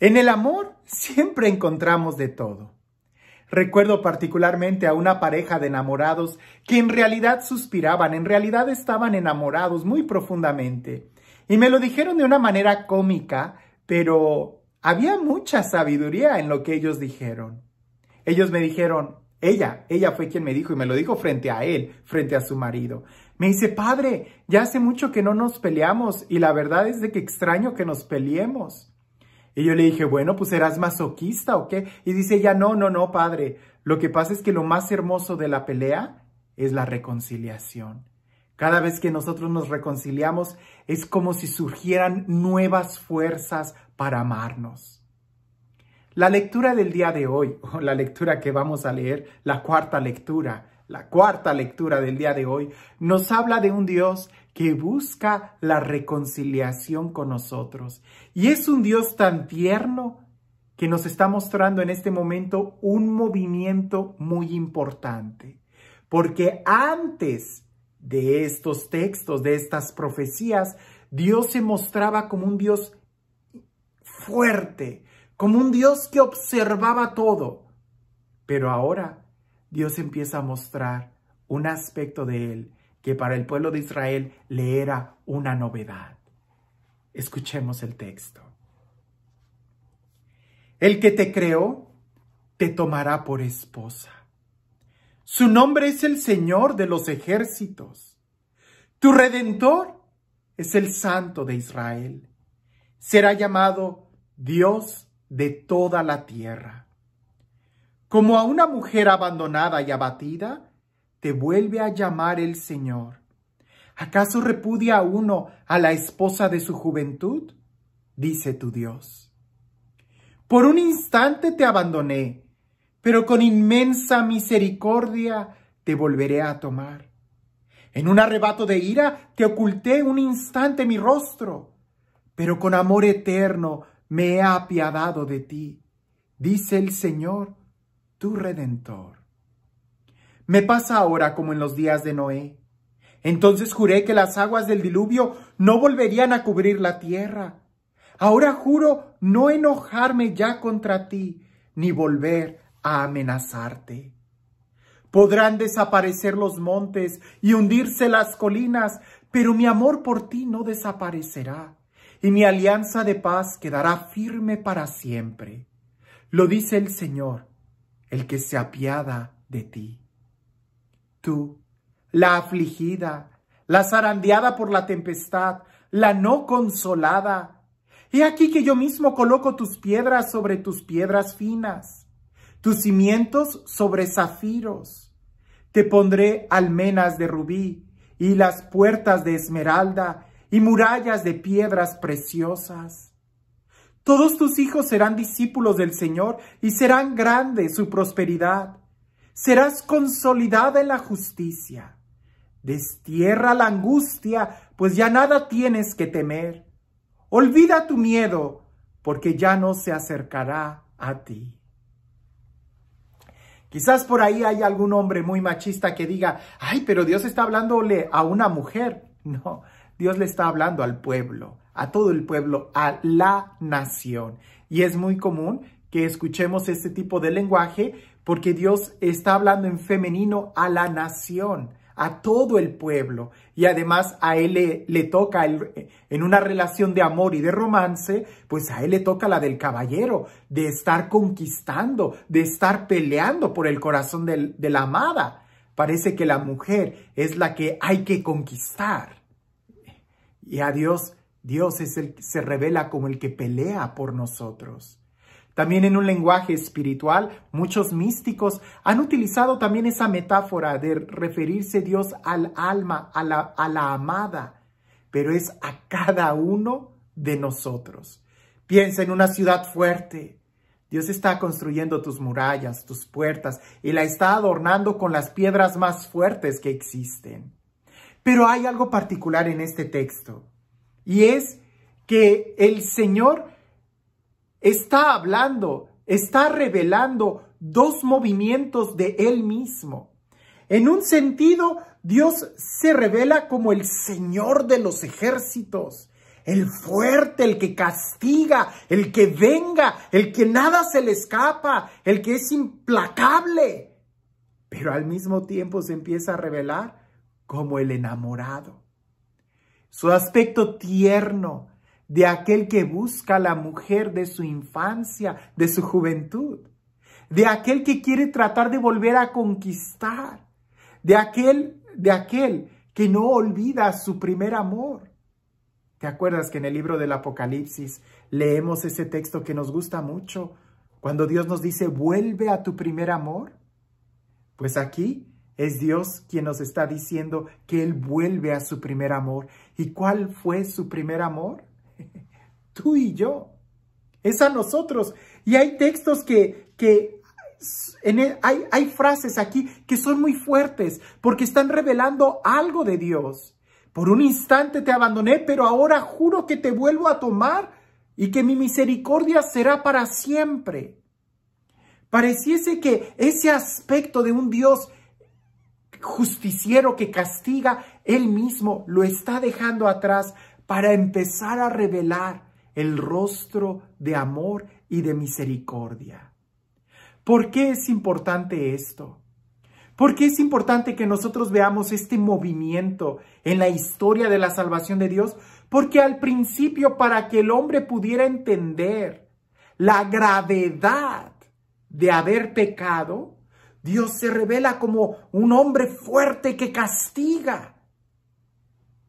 En el amor siempre encontramos de todo. Recuerdo particularmente a una pareja de enamorados que en realidad suspiraban, en realidad estaban enamorados muy profundamente. Y me lo dijeron de una manera cómica, pero había mucha sabiduría en lo que ellos dijeron. Ellos me dijeron, ella, ella fue quien me dijo y me lo dijo frente a él, frente a su marido. Me dice, padre, ya hace mucho que no nos peleamos y la verdad es de que extraño que nos peleemos. Y yo le dije, bueno, pues serás masoquista o qué. Y dice ya no, no, no, padre. Lo que pasa es que lo más hermoso de la pelea es la reconciliación. Cada vez que nosotros nos reconciliamos es como si surgieran nuevas fuerzas para amarnos. La lectura del día de hoy, o la lectura que vamos a leer, la cuarta lectura, la cuarta lectura del día de hoy, nos habla de un Dios que busca la reconciliación con nosotros. Y es un Dios tan tierno que nos está mostrando en este momento un movimiento muy importante. Porque antes de estos textos, de estas profecías, Dios se mostraba como un Dios fuerte, como un Dios que observaba todo. Pero ahora Dios empieza a mostrar un aspecto de Él que para el pueblo de Israel le era una novedad. Escuchemos el texto. El que te creó te tomará por esposa. Su nombre es el Señor de los ejércitos. Tu redentor es el Santo de Israel. Será llamado Dios de toda la tierra. Como a una mujer abandonada y abatida, te vuelve a llamar el Señor. ¿Acaso repudia a uno a la esposa de su juventud? Dice tu Dios. Por un instante te abandoné, pero con inmensa misericordia te volveré a tomar. En un arrebato de ira te oculté un instante mi rostro, pero con amor eterno me he apiadado de ti, dice el Señor, tu Redentor. Me pasa ahora como en los días de Noé. Entonces juré que las aguas del diluvio no volverían a cubrir la tierra. Ahora juro no enojarme ya contra ti, ni volver a amenazarte. Podrán desaparecer los montes y hundirse las colinas, pero mi amor por ti no desaparecerá, y mi alianza de paz quedará firme para siempre. Lo dice el Señor, el que se apiada de ti tú, la afligida, la zarandeada por la tempestad, la no consolada. He aquí que yo mismo coloco tus piedras sobre tus piedras finas, tus cimientos sobre zafiros. Te pondré almenas de rubí y las puertas de esmeralda y murallas de piedras preciosas. Todos tus hijos serán discípulos del Señor y serán grande su prosperidad serás consolidada en la justicia. Destierra la angustia, pues ya nada tienes que temer. Olvida tu miedo, porque ya no se acercará a ti. Quizás por ahí hay algún hombre muy machista que diga, ay, pero Dios está hablándole a una mujer. No, Dios le está hablando al pueblo, a todo el pueblo, a la nación. Y es muy común que escuchemos este tipo de lenguaje porque Dios está hablando en femenino a la nación, a todo el pueblo. Y además a él le, toca, en una relación de amor y de romance, pues a él le toca la del caballero, de estar conquistando, de estar peleando por el corazón de la amada. Parece que la mujer es la que hay que conquistar. Y a Dios, Dios es el se revela como el que pelea por nosotros. También en un lenguaje espiritual, muchos místicos han utilizado también esa metáfora de referirse Dios al alma, a la, a la amada, pero es a cada uno de nosotros. Piensa en una ciudad fuerte. Dios está construyendo tus murallas, tus puertas, y la está adornando con las piedras más fuertes que existen. Pero hay algo particular en este texto, y es que el Señor está hablando, está revelando dos movimientos de él mismo. En un sentido, Dios se revela como el Señor de los ejércitos, el fuerte, el que castiga, el que venga, el que nada se le escapa, el que es implacable. Pero al mismo tiempo se empieza a revelar como el enamorado. Su aspecto tierno, de aquel que busca la mujer de su infancia, de su juventud, de aquel que quiere tratar de volver a conquistar, de aquel, de aquel que no olvida su primer amor. ¿Te acuerdas que en el libro del Apocalipsis leemos ese texto que nos gusta mucho, cuando Dios nos dice, vuelve a tu primer amor? Pues aquí es Dios quien nos está diciendo que Él vuelve a su primer amor. ¿Y cuál fue su primer amor? Tú y yo. Es a nosotros. Y hay textos que, que hay, hay frases aquí que son muy fuertes porque están revelando algo de Dios. Por un instante te abandoné, pero ahora juro que te vuelvo a tomar y que mi misericordia será para siempre. Pareciese que ese aspecto de un Dios justiciero que castiga, él mismo lo está dejando atrás para empezar a revelar el rostro de amor y de misericordia. ¿Por qué es importante esto? ¿Por qué es importante que nosotros veamos este movimiento en la historia de la salvación de Dios? Porque al principio, para que el hombre pudiera entender la gravedad de haber pecado, Dios se revela como un hombre fuerte que castiga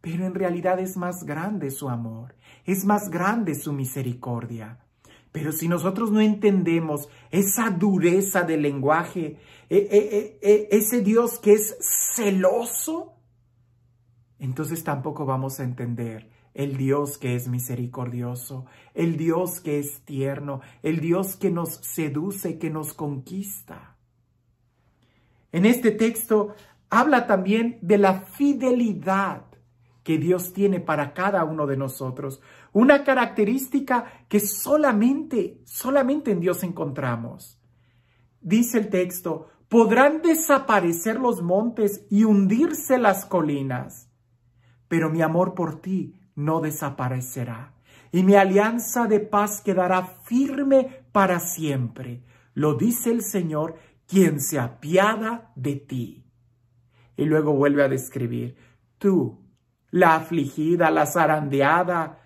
pero en realidad es más grande su amor, es más grande su misericordia. Pero si nosotros no entendemos esa dureza del lenguaje, e, e, e, ese Dios que es celoso, entonces tampoco vamos a entender el Dios que es misericordioso, el Dios que es tierno, el Dios que nos seduce, que nos conquista. En este texto habla también de la fidelidad que Dios tiene para cada uno de nosotros. Una característica que solamente, solamente en Dios encontramos. Dice el texto, podrán desaparecer los montes y hundirse las colinas, pero mi amor por ti no desaparecerá y mi alianza de paz quedará firme para siempre. Lo dice el Señor, quien se apiada de ti. Y luego vuelve a describir, tú la afligida, la zarandeada,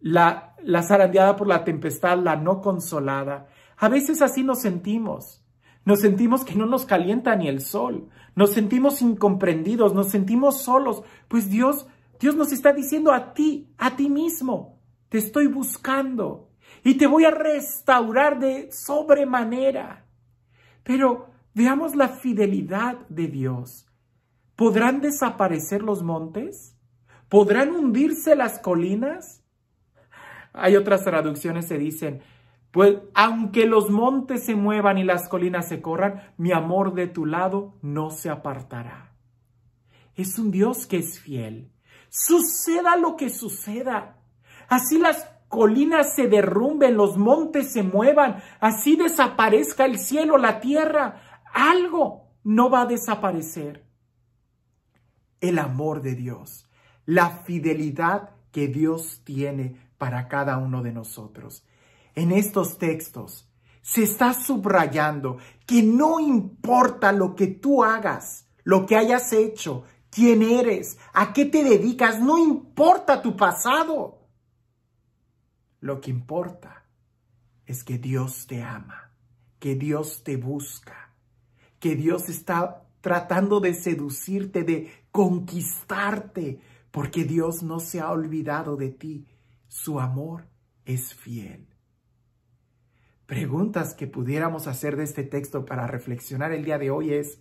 la, la zarandeada por la tempestad, la no consolada. A veces así nos sentimos. Nos sentimos que no nos calienta ni el sol. Nos sentimos incomprendidos, nos sentimos solos. Pues Dios, Dios nos está diciendo a ti, a ti mismo, te estoy buscando y te voy a restaurar de sobremanera. Pero veamos la fidelidad de Dios. ¿Podrán desaparecer los montes? ¿Podrán hundirse las colinas? Hay otras traducciones que dicen, pues aunque los montes se muevan y las colinas se corran, mi amor de tu lado no se apartará. Es un Dios que es fiel. Suceda lo que suceda. Así las colinas se derrumben, los montes se muevan, así desaparezca el cielo, la tierra. Algo no va a desaparecer. El amor de Dios la fidelidad que Dios tiene para cada uno de nosotros. En estos textos se está subrayando que no importa lo que tú hagas, lo que hayas hecho, quién eres, a qué te dedicas, no importa tu pasado. Lo que importa es que Dios te ama, que Dios te busca, que Dios está tratando de seducirte, de conquistarte, porque Dios no se ha olvidado de ti. Su amor es fiel. Preguntas que pudiéramos hacer de este texto para reflexionar el día de hoy es,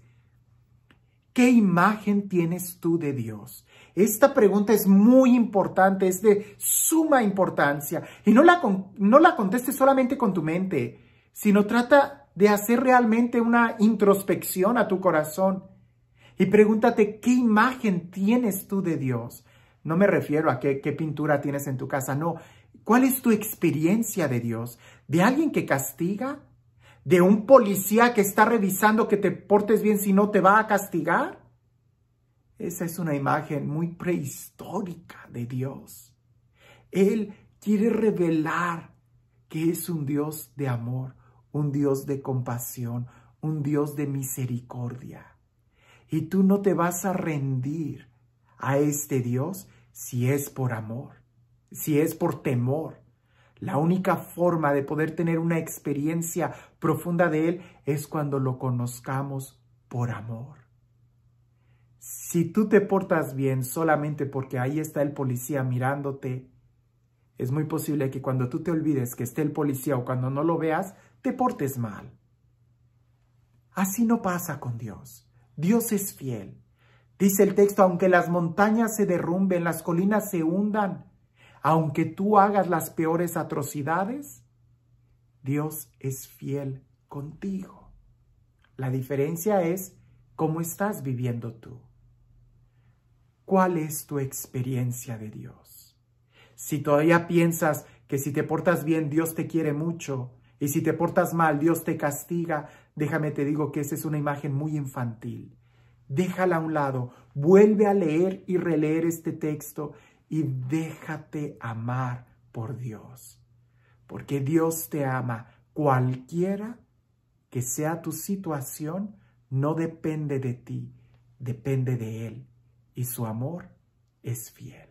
¿qué imagen tienes tú de Dios? Esta pregunta es muy importante, es de suma importancia y no la, no contestes solamente con tu mente, sino trata de hacer realmente una introspección a tu corazón y pregúntate, ¿qué imagen tienes tú de Dios? No me refiero a qué, qué pintura tienes en tu casa, no. ¿Cuál es tu experiencia de Dios? ¿De alguien que castiga? ¿De un policía que está revisando que te portes bien si no te va a castigar? Esa es una imagen muy prehistórica de Dios. Él quiere revelar que es un Dios de amor, un Dios de compasión, un Dios de misericordia y tú no te vas a rendir a este Dios si es por amor, si es por temor. La única forma de poder tener una experiencia profunda de Él es cuando lo conozcamos por amor. Si tú te portas bien solamente porque ahí está el policía mirándote, es muy posible que cuando tú te olvides que esté el policía o cuando no lo veas, te portes mal. Así no pasa con Dios. Dios es fiel. Dice el texto, aunque las montañas se derrumben, las colinas se hundan, aunque tú hagas las peores atrocidades, Dios es fiel contigo. La diferencia es cómo estás viviendo tú. ¿Cuál es tu experiencia de Dios? Si todavía piensas que si te portas bien Dios te quiere mucho y si te portas mal Dios te castiga, Déjame te digo que esa es una imagen muy infantil. Déjala a un lado, vuelve a leer y releer este texto y déjate amar por Dios. Porque Dios te ama. Cualquiera que sea tu situación, no depende de ti, depende de Él. Y su amor es fiel.